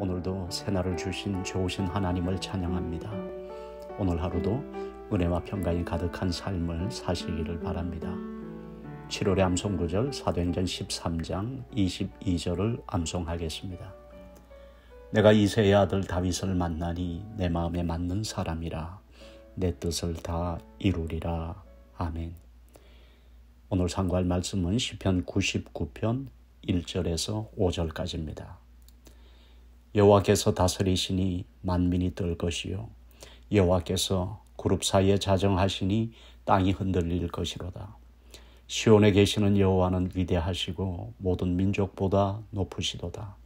오늘도 새날을 주신 좋으신 하나님을 찬양합니다. 오늘 하루도 은혜와 평강이 가득한 삶을 사시기를 바랍니다. 7월의 암송구절 사도행전 13장 22절을 암송하겠습니다. 내가 이세의 아들 다윗을 만나니 내 마음에 맞는 사람이라 내 뜻을 다 이루리라. 아멘. 오늘 상고할 말씀은 시편 99편 1절에서 5절까지입니다. 여호와께서 다스리시니 만민이 떨 것이요 여호와께서 그룹 사이에 자정하시니 땅이 흔들릴 것이로다. 시온에 계시는 여호와는 위대하시고 모든 민족보다 높으시도다.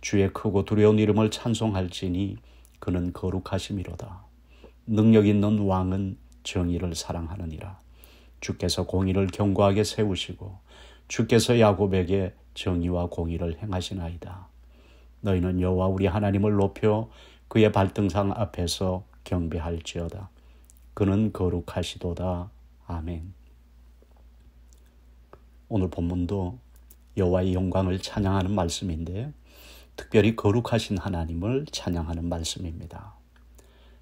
주의 크고 두려운 이름을 찬송할지니 그는 거룩하심이로다. 능력 있는 왕은 정의를 사랑하느니라. 주께서 공의를 견고하게 세우시고 주께서 야곱에게 정의와 공의를 행하시나이다. 너희는 여호와 우리 하나님을 높여 그의 발등상 앞에서 경배할지어다. 그는 거룩하시도다. 아멘. 오늘 본문도 여호와의 영광을 찬양하는 말씀인데 특별히 거룩하신 하나님을 찬양하는 말씀입니다.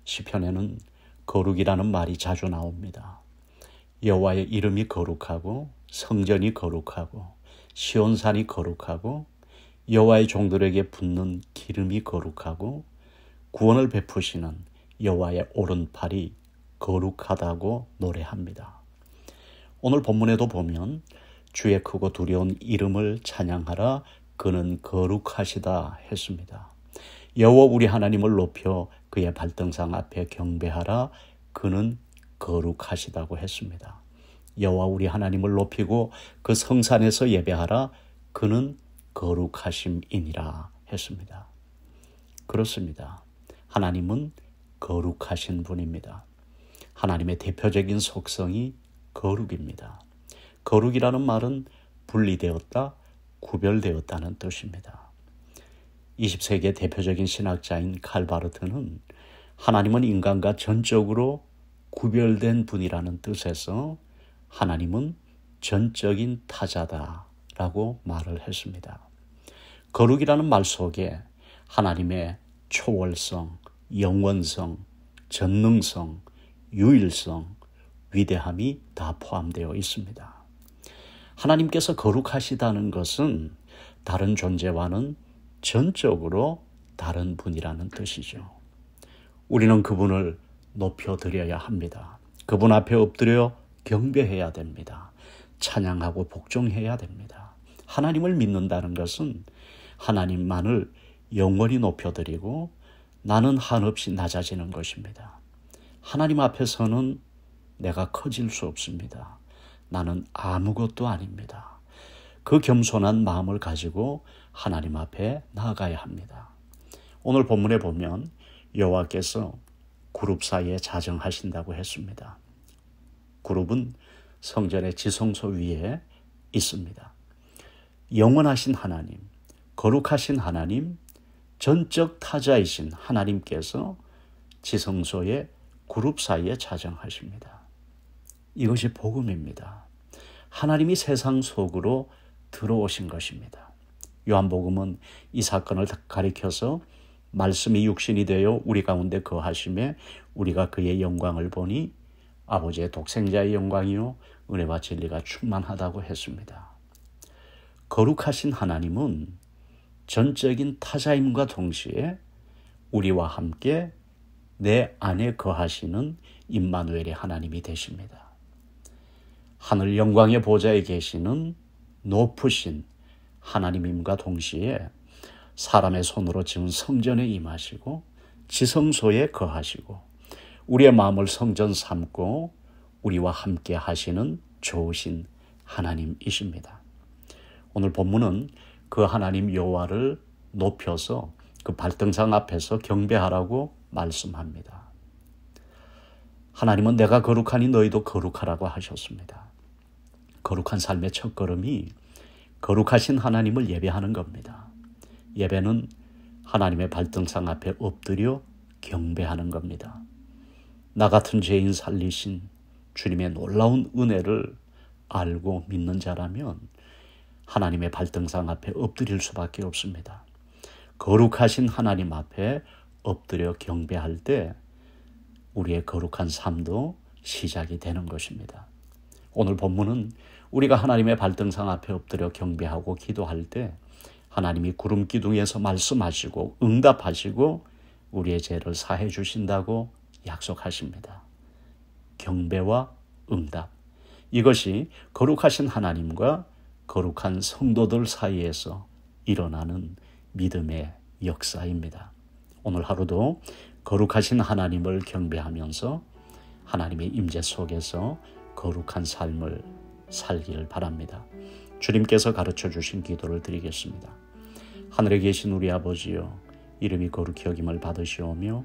시편에는 거룩이라는 말이 자주 나옵니다. 여호와의 이름이 거룩하고 성전이 거룩하고 시온산이 거룩하고 여호와의 종들에게 붙는 기름이 거룩하고 구원을 베푸시는 여호와의 오른팔이 거룩하다고 노래합니다. 오늘 본문에도 보면 주의 크고 두려운 이름을 찬양하라 그는 거룩하시다 했습니다. 여호와 우리 하나님을 높여 그의 발등상 앞에 경배하라 그는 거룩하시다고 했습니다. 여호와 우리 하나님을 높이고 그 성산에서 예배하라 그는 거룩하심이니라 했습니다. 그렇습니다. 하나님은 거룩하신 분입니다. 하나님의 대표적인 속성이 거룩입니다. 거룩이라는 말은 분리되었다, 구별되었다는 뜻입니다. 20세기의 대표적인 신학자인 칼바르트는 하나님은 인간과 전적으로 구별된 분이라는 뜻에서 하나님은 전적인 타자다 라고 말을 했습니다. 거룩이라는 말 속에 하나님의 초월성, 영원성, 전능성, 유일성, 위대함이 다 포함되어 있습니다. 하나님께서 거룩하시다는 것은 다른 존재와는 전적으로 다른 분이라는 뜻이죠. 우리는 그분을 높여드려야 합니다. 그분 앞에 엎드려 경배해야 됩니다. 찬양하고 복종해야 됩니다. 하나님을 믿는다는 것은 하나님만을 영원히 높여드리고 나는 한없이 낮아지는 것입니다. 하나님 앞에서는 내가 커질 수 없습니다. 나는 아무것도 아닙니다. 그 겸손한 마음을 가지고 하나님 앞에 나아가야 합니다. 오늘 본문에 보면 여호와께서 그룹 사이에 자정하신다고 했습니다. 그룹은 성전의 지성소 위에 있습니다. 영원하신 하나님, 거룩하신 하나님, 전적 타자이신 하나님께서 지성소의 그룹 사이에 자정하십니다. 이것이 복음입니다. 하나님이 세상 속으로 들어오신 것입니다. 요한복음은 이 사건을 가리켜서 말씀이 육신이 되어 우리 가운데 거하심에 우리가 그의 영광을 보니 아버지의 독생자의 영광이요 은혜와 진리가 충만하다고 했습니다. 거룩하신 하나님은 전적인 타자임과 동시에 우리와 함께 내 안에 거하시는 임마누엘의 하나님이 되십니다. 하늘 영광의 보좌에 계시는 높으신 하나님임과 동시에 사람의 손으로 지은 성전에 임하시고 지성소에 거하시고 우리의 마음을 성전 삼고 우리와 함께 하시는 좋으신 하나님이십니다. 오늘 본문은 그 하나님 여호와를 높여서 그 발등상 앞에서 경배하라고 말씀합니다. 하나님은 내가 거룩하니 너희도 거룩하라고 하셨습니다. 거룩한 삶의 첫걸음이 거룩하신 하나님을 예배하는 겁니다. 예배는 하나님의 발등상 앞에 엎드려 경배하는 겁니다. 나 같은 죄인 살리신 주님의 놀라운 은혜를 알고 믿는 자라면 하나님의 발등상 앞에 엎드릴 수밖에 없습니다. 거룩하신 하나님 앞에 엎드려 경배할 때 우리의 거룩한 삶도 시작이 되는 것입니다. 오늘 본문은 우리가 하나님의 발등상 앞에 엎드려 경배하고 기도할 때 하나님이 구름 기둥에서 말씀하시고 응답하시고 우리의 죄를 사해 주신다고 약속하십니다. 경배와 응답. 이것이 거룩하신 하나님과 거룩한 성도들 사이에서 일어나는 믿음의 역사입니다. 오늘 하루도 거룩하신 하나님을 경배하면서 하나님의 임재 속에서 거룩한 삶을 살기를 바랍니다. 주님께서 가르쳐 주신 기도를 드리겠습니다. 하늘에 계신 우리 아버지요 이름이 거룩히 여김을 받으시오며